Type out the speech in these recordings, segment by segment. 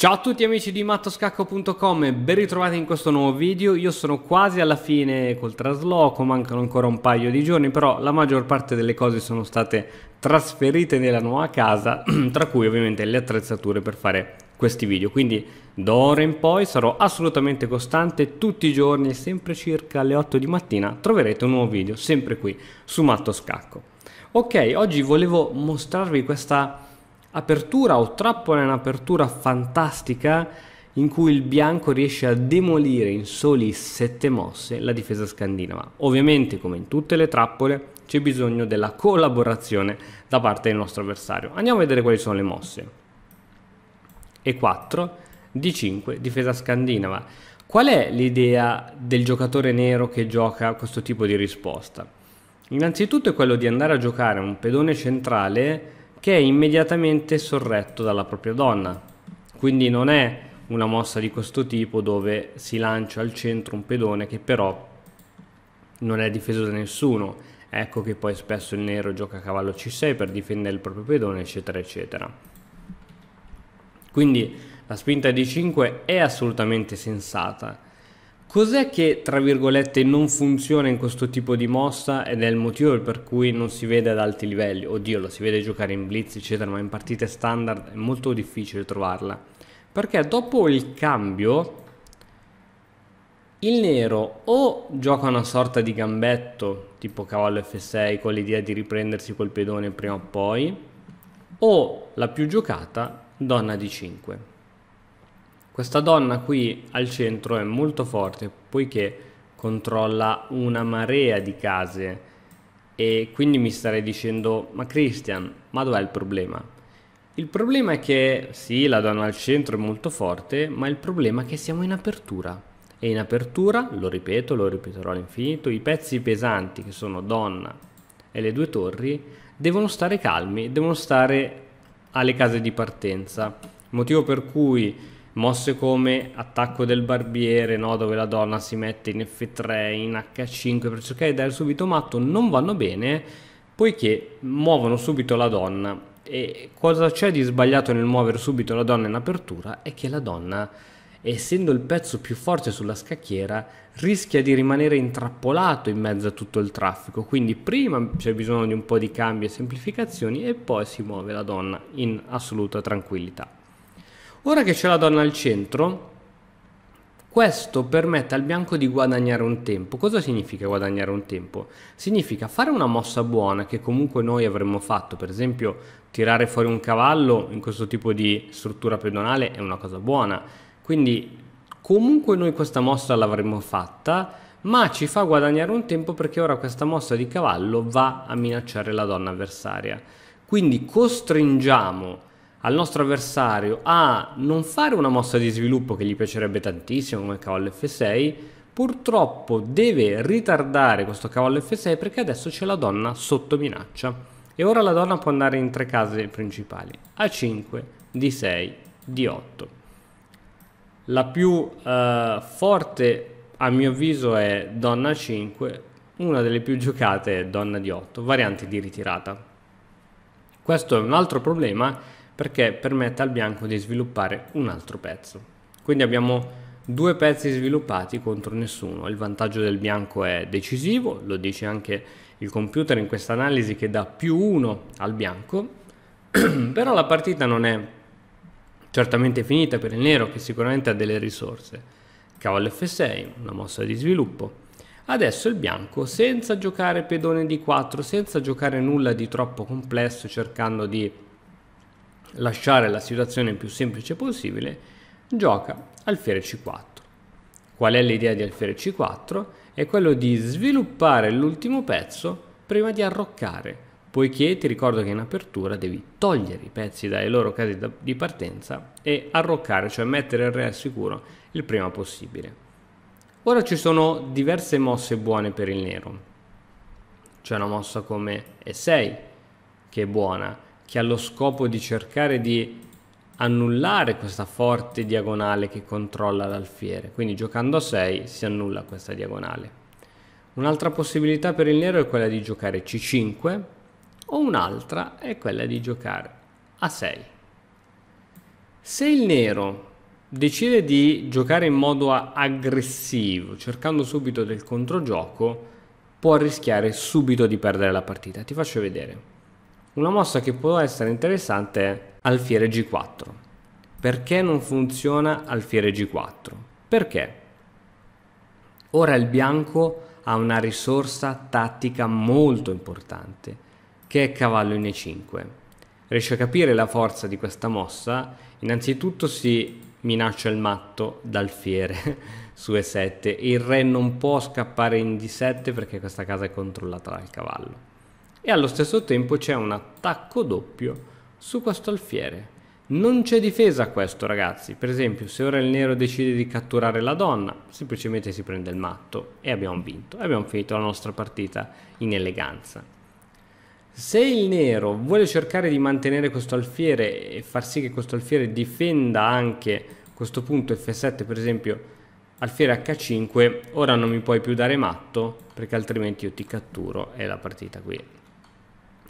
Ciao a tutti amici di mattoscacco.com ben ritrovati in questo nuovo video. Io sono quasi alla fine col trasloco, mancano ancora un paio di giorni, però la maggior parte delle cose sono state trasferite nella nuova casa, tra cui ovviamente le attrezzature per fare questi video. Quindi d'ora in poi sarò assolutamente costante tutti i giorni, sempre circa alle 8 di mattina troverete un nuovo video, sempre qui su Mattoscacco. Ok, oggi volevo mostrarvi questa apertura o trappola in apertura fantastica in cui il bianco riesce a demolire in soli sette mosse la difesa scandinava. Ovviamente, come in tutte le trappole, c'è bisogno della collaborazione da parte del nostro avversario. Andiamo a vedere quali sono le mosse. E4, D5, difesa scandinava. Qual è l'idea del giocatore nero che gioca questo tipo di risposta? Innanzitutto è quello di andare a giocare un pedone centrale che è immediatamente sorretto dalla propria donna. Quindi non è una mossa di questo tipo dove si lancia al centro un pedone che però non è difeso da nessuno. Ecco che poi spesso il nero gioca a cavallo C6 per difendere il proprio pedone, eccetera, eccetera. Quindi la spinta D5 è assolutamente sensata Cos'è che, tra virgolette, non funziona in questo tipo di mossa ed è il motivo per cui non si vede ad alti livelli? Oddio, lo si vede giocare in blitz, eccetera, ma in partite standard è molto difficile trovarla. Perché dopo il cambio, il nero o gioca una sorta di gambetto, tipo cavallo F6, con l'idea di riprendersi col pedone prima o poi, o la più giocata, donna D5. Questa donna qui al centro è molto forte poiché controlla una marea di case e quindi mi starei dicendo ma Christian, ma dov'è il problema? Il problema è che sì, la donna al centro è molto forte, ma il problema è che siamo in apertura. E in apertura, lo ripeto, lo ripeterò all'infinito, i pezzi pesanti che sono donna e le due torri devono stare calmi, devono stare alle case di partenza. Motivo per cui mosse come attacco del barbiere, no? dove la donna si mette in F3, in H5 per cercare di dare subito matto, non vanno bene poiché muovono subito la donna. E cosa c'è di sbagliato nel muovere subito la donna in apertura è che la donna, essendo il pezzo più forte sulla scacchiera, rischia di rimanere intrappolato in mezzo a tutto il traffico. Quindi prima c'è bisogno di un po' di cambi e semplificazioni e poi si muove la donna in assoluta tranquillità. Ora che c'è la donna al centro, questo permette al bianco di guadagnare un tempo. Cosa significa guadagnare un tempo? Significa fare una mossa buona che comunque noi avremmo fatto, per esempio tirare fuori un cavallo in questo tipo di struttura pedonale è una cosa buona. Quindi comunque noi questa mossa l'avremmo fatta, ma ci fa guadagnare un tempo perché ora questa mossa di cavallo va a minacciare la donna avversaria. Quindi costringiamo al nostro avversario a non fare una mossa di sviluppo che gli piacerebbe tantissimo come cavallo F6, purtroppo deve ritardare questo cavallo F6 perché adesso c'è la donna sotto minaccia. E ora la donna può andare in tre case principali, A5, D6, D8. La più eh, forte a mio avviso è donna 5, una delle più giocate è donna di 8, variante di ritirata. Questo è un altro problema perché permette al bianco di sviluppare un altro pezzo. Quindi abbiamo due pezzi sviluppati contro nessuno. Il vantaggio del bianco è decisivo, lo dice anche il computer in questa analisi che dà più 1 al bianco, però la partita non è certamente finita per il nero che sicuramente ha delle risorse. Cavallo F6, una mossa di sviluppo. Adesso il bianco, senza giocare pedone d 4, senza giocare nulla di troppo complesso, cercando di lasciare la situazione più semplice possibile, gioca alfiere c4. Qual è l'idea di alfiere c4? È quello di sviluppare l'ultimo pezzo prima di arroccare, poiché ti ricordo che in apertura devi togliere i pezzi dai loro casi di partenza e arroccare, cioè mettere il re al sicuro il prima possibile. Ora ci sono diverse mosse buone per il nero. C'è una mossa come E6 che è buona, che ha lo scopo di cercare di annullare questa forte diagonale che controlla l'alfiere. Quindi giocando a 6 si annulla questa diagonale. Un'altra possibilità per il nero è quella di giocare C5 o un'altra è quella di giocare a 6. Se il nero decide di giocare in modo aggressivo, cercando subito del controgioco, può rischiare subito di perdere la partita. Ti faccio vedere. Una mossa che può essere interessante alfiere G4. Perché non funziona alfiere G4? Perché? Ora il bianco ha una risorsa tattica molto importante, che è cavallo in E5. Riesce a capire la forza di questa mossa? Innanzitutto si minaccia il matto dal fiere su E7 e il re non può scappare in D7 perché questa casa è controllata dal cavallo e allo stesso tempo c'è un attacco doppio su questo alfiere. Non c'è difesa a questo ragazzi, per esempio se ora il nero decide di catturare la donna, semplicemente si prende il matto e abbiamo vinto, abbiamo finito la nostra partita in eleganza. Se il nero vuole cercare di mantenere questo alfiere e far sì che questo alfiere difenda anche questo punto F7 per esempio alfiere H5, ora non mi puoi più dare matto perché altrimenti io ti catturo e la partita qui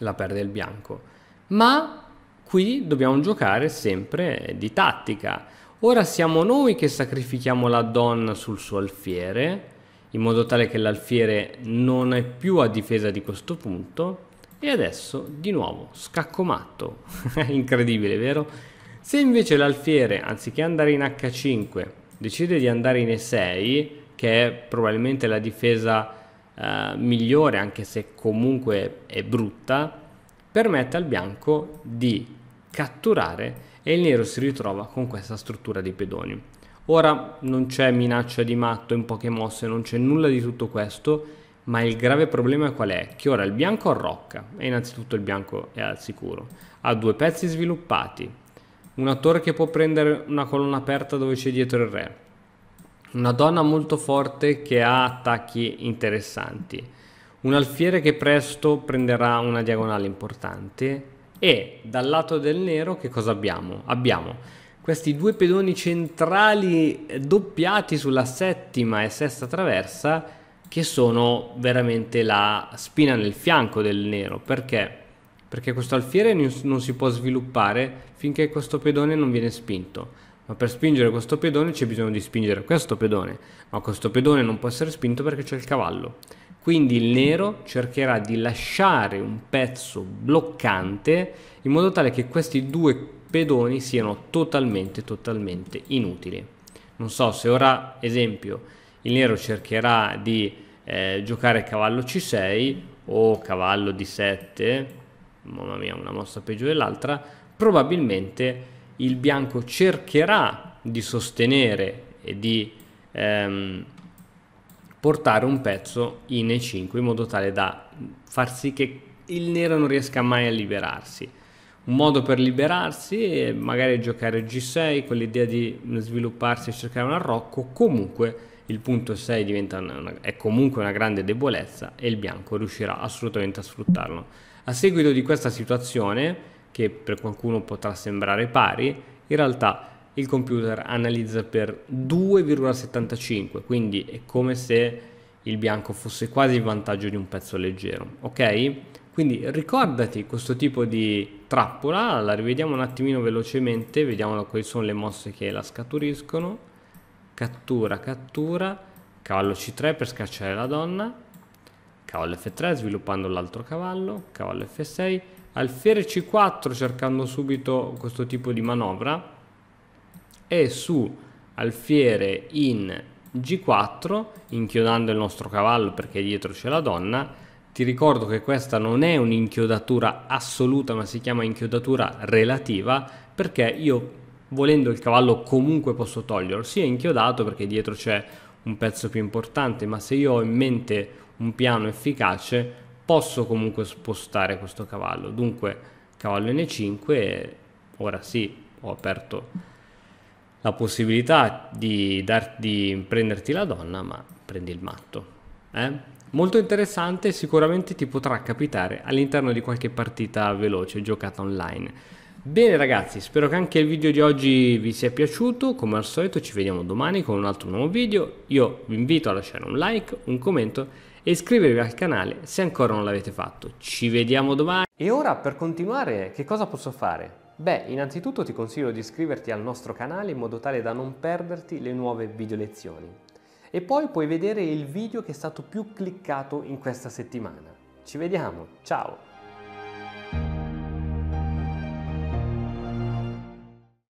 la perde il bianco. Ma qui dobbiamo giocare sempre di tattica. Ora siamo noi che sacrifichiamo la donna sul suo alfiere, in modo tale che l'alfiere non è più a difesa di questo punto. E adesso di nuovo scacco matto. Incredibile, vero? Se invece l'alfiere, anziché andare in H5, decide di andare in E6, che è probabilmente la difesa eh, migliore, anche se comunque è brutta, permette al bianco di catturare e il nero si ritrova con questa struttura di pedoni. Ora non c'è minaccia di matto in poche mosse, non c'è nulla di tutto questo, ma il grave problema è qual è? Che ora il bianco arrocca, e innanzitutto il bianco è al sicuro. Ha due pezzi sviluppati, una torre che può prendere una colonna aperta dove c'è dietro il re, una donna molto forte che ha attacchi interessanti, un alfiere che presto prenderà una diagonale importante e dal lato del nero che cosa abbiamo? Abbiamo questi due pedoni centrali doppiati sulla settima e sesta traversa che sono veramente la spina nel fianco del nero perché? Perché questo alfiere non si può sviluppare finché questo pedone non viene spinto ma per spingere questo pedone c'è bisogno di spingere questo pedone, ma questo pedone non può essere spinto perché c'è il cavallo. Quindi il nero cercherà di lasciare un pezzo bloccante in modo tale che questi due pedoni siano totalmente, totalmente inutili. Non so se ora, esempio, il nero cercherà di eh, giocare cavallo C6 o cavallo D7, mamma mia, una mossa peggio dell'altra, probabilmente il bianco cercherà di sostenere e di ehm, portare un pezzo in E5 in modo tale da far sì che il nero non riesca mai a liberarsi. Un modo per liberarsi è magari giocare G6 con l'idea di svilupparsi e cercare un arrocco, comunque il punto 6 una, è comunque una grande debolezza e il bianco riuscirà assolutamente a sfruttarlo. A seguito di questa situazione che per qualcuno potrà sembrare pari, in realtà il computer analizza per 2,75, quindi è come se il bianco fosse quasi il vantaggio di un pezzo leggero, ok? Quindi ricordati questo tipo di trappola, la rivediamo un attimino velocemente, vediamo quali sono le mosse che la scaturiscono. Cattura, cattura, cavallo C3 per scacciare la donna, cavallo F3 sviluppando l'altro cavallo, cavallo F6 alfiere c4 cercando subito questo tipo di manovra e su alfiere in g4 inchiodando il nostro cavallo perché dietro c'è la donna ti ricordo che questa non è un'inchiodatura assoluta ma si chiama inchiodatura relativa perché io volendo il cavallo comunque posso toglierlo sia sì, inchiodato perché dietro c'è un pezzo più importante ma se io ho in mente un piano efficace posso comunque spostare questo cavallo. Dunque, cavallo N5, ora sì, ho aperto la possibilità di, dar, di prenderti la donna, ma prendi il matto. Eh? Molto interessante, sicuramente ti potrà capitare all'interno di qualche partita veloce giocata online. Bene ragazzi, spero che anche il video di oggi vi sia piaciuto, come al solito ci vediamo domani con un altro nuovo video, io vi invito a lasciare un like, un commento e iscrivervi al canale se ancora non l'avete fatto. Ci vediamo domani! E ora per continuare che cosa posso fare? Beh, innanzitutto ti consiglio di iscriverti al nostro canale in modo tale da non perderti le nuove video lezioni. E poi puoi vedere il video che è stato più cliccato in questa settimana. Ci vediamo, ciao!